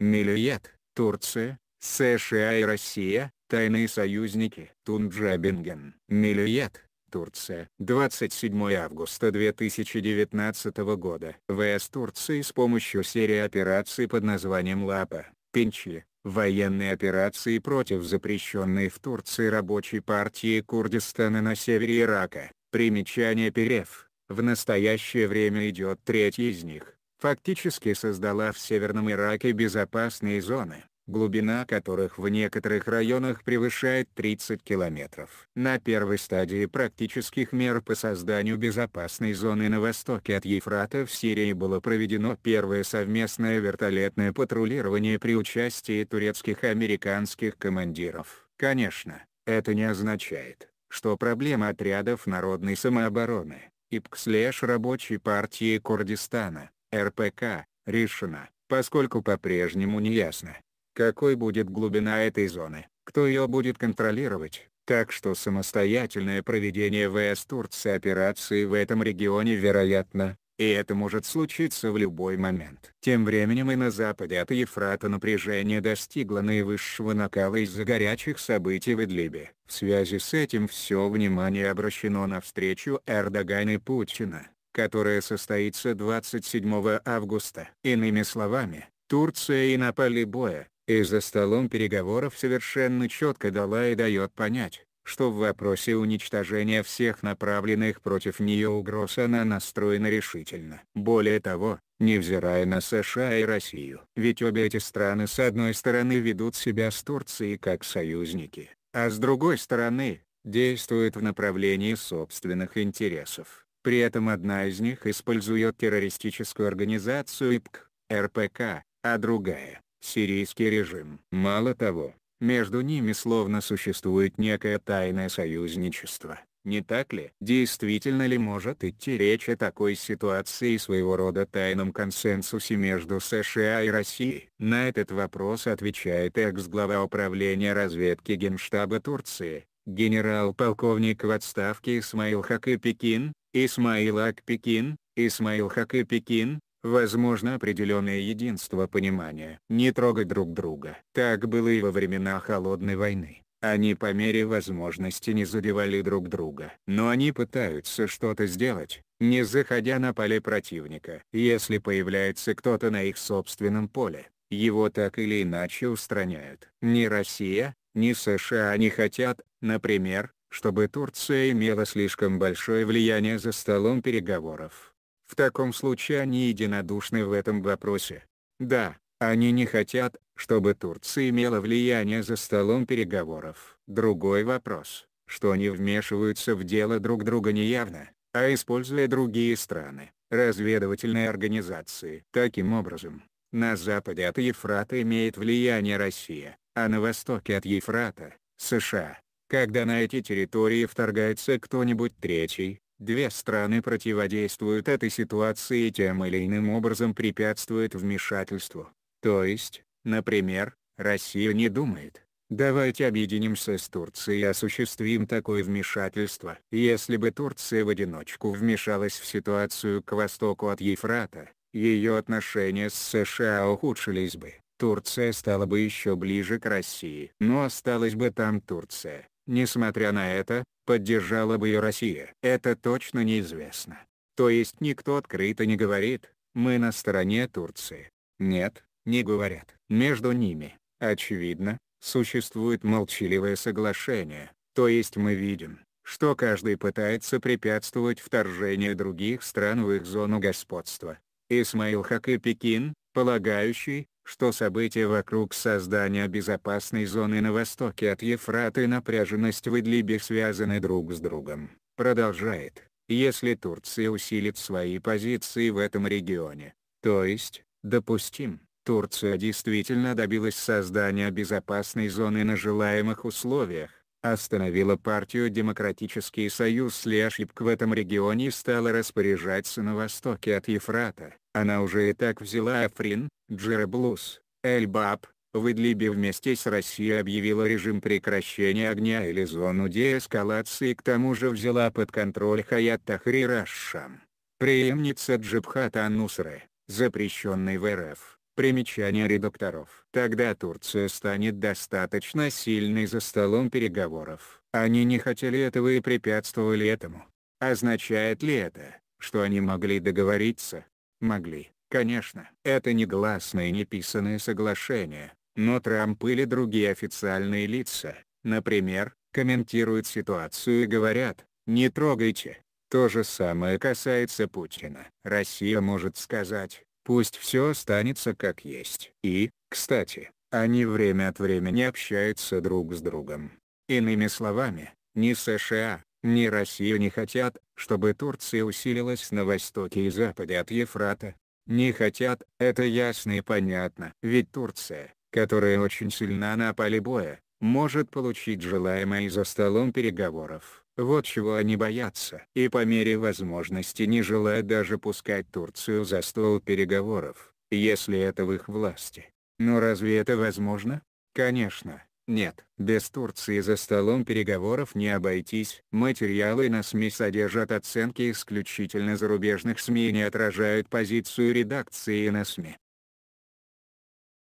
Миллиет, Турция, США и Россия, тайные союзники. Тунджабинген, Миллиет, Турция. 27 августа 2019 года. ВС Турции с помощью серии операций под названием «Лапа», «Пинчи», военные операции против запрещенной в Турции рабочей партии Курдистана на севере Ирака. Примечание Перев. В настоящее время идет третья из них фактически создала в Северном Ираке безопасные зоны, глубина которых в некоторых районах превышает 30 километров. На первой стадии практических мер по созданию безопасной зоны на востоке от Ефрата в Сирии было проведено первое совместное вертолетное патрулирование при участии турецких и американских командиров. Конечно, это не означает, что проблема отрядов народной самообороны, ИПК-рабочей партии Курдистана, РПК, решена, поскольку по-прежнему не ясно, какой будет глубина этой зоны, кто ее будет контролировать, так что самостоятельное проведение ВС Турции операции в этом регионе вероятно, и это может случиться в любой момент. Тем временем и на западе от Ефрата напряжение достигло наивысшего накала из-за горячих событий в Идлибе. В связи с этим все внимание обращено на встречу Эрдогана и Путина которая состоится 27 августа. Иными словами, Турция и на поле боя, и за столом переговоров совершенно четко дала и дает понять, что в вопросе уничтожения всех направленных против нее угроз она настроена решительно. Более того, невзирая на США и Россию. Ведь обе эти страны с одной стороны ведут себя с Турцией как союзники, а с другой стороны, действуют в направлении собственных интересов. При этом одна из них использует террористическую организацию ИПК, РПК, а другая – сирийский режим. Мало того, между ними словно существует некое тайное союзничество, не так ли? Действительно ли может идти речь о такой ситуации и своего рода тайном консенсусе между США и Россией? На этот вопрос отвечает экс-глава управления разведки Генштаба Турции, генерал-полковник в отставке Исмаил Хакы Пекин, Исмаил Ак-Пекин, Исмаил Хак-Пекин, возможно определенное единство понимания. Не трогать друг друга. Так было и во времена Холодной войны. Они по мере возможности не задевали друг друга. Но они пытаются что-то сделать, не заходя на поле противника. Если появляется кто-то на их собственном поле, его так или иначе устраняют. Ни Россия, ни США не хотят, например, чтобы Турция имела слишком большое влияние за столом переговоров. В таком случае они единодушны в этом вопросе. Да, они не хотят, чтобы Турция имела влияние за столом переговоров. Другой вопрос, что они вмешиваются в дело друг друга неявно, а используя другие страны, разведывательные организации. Таким образом, на западе от Ефрата имеет влияние Россия, а на востоке от Ефрата – США. Когда на эти территории вторгается кто-нибудь третий, Две страны противодействуют этой ситуации и тем или иным образом препятствуют вмешательству. То есть, например, Россия не думает, давайте объединимся с Турцией и осуществим такое вмешательство. Если бы Турция в одиночку вмешалась в ситуацию к востоку от Ефрата, ее отношения с США ухудшились бы. Турция стала бы еще ближе к России. Но осталась бы там Турция. Несмотря на это, поддержала бы ее Россия. Это точно неизвестно. То есть никто открыто не говорит, мы на стороне Турции. Нет, не говорят. Между ними, очевидно, существует молчаливое соглашение, то есть мы видим, что каждый пытается препятствовать вторжению других стран в их зону господства. Исмаил Хак и Пекин, полагающий, что события вокруг создания безопасной зоны на востоке от Ефрата и напряженность в Идлибе связаны друг с другом, продолжает. Если Турция усилит свои позиции в этом регионе, то есть, допустим, Турция действительно добилась создания безопасной зоны на желаемых условиях, остановила партию Демократический Союз Лешипк в этом регионе и стала распоряжаться на востоке от Ефрата. Она уже и так взяла Африн, Джераблус, Эльбаб, в Идлибе вместе с Россией объявила режим прекращения огня или зону деэскалации и к тому же взяла под контроль Хаят Тахрир Ашшам. Преемница Джибхата Анусры, запрещенной в РФ. Примечание редакторов. Тогда Турция станет достаточно сильной за столом переговоров. Они не хотели этого и препятствовали этому. Означает ли это, что они могли договориться? Могли. Конечно, это негласное неписанное соглашение, но Трамп или другие официальные лица, например, комментируют ситуацию и говорят, не трогайте. То же самое касается Путина. Россия может сказать, пусть все останется как есть. И, кстати, они время от времени общаются друг с другом. Иными словами, ни США, ни Россия не хотят, чтобы Турция усилилась на востоке и западе от Ефрата, не хотят, это ясно и понятно. Ведь Турция, которая очень сильна на поле боя, может получить желаемое за столом переговоров. Вот чего они боятся. И по мере возможности не желают даже пускать Турцию за стол переговоров, если это в их власти. Но разве это возможно? Конечно, нет, без Турции за столом переговоров не обойтись. Материалы на СМИ содержат оценки исключительно зарубежных СМИ и не отражают позицию редакции на СМИ.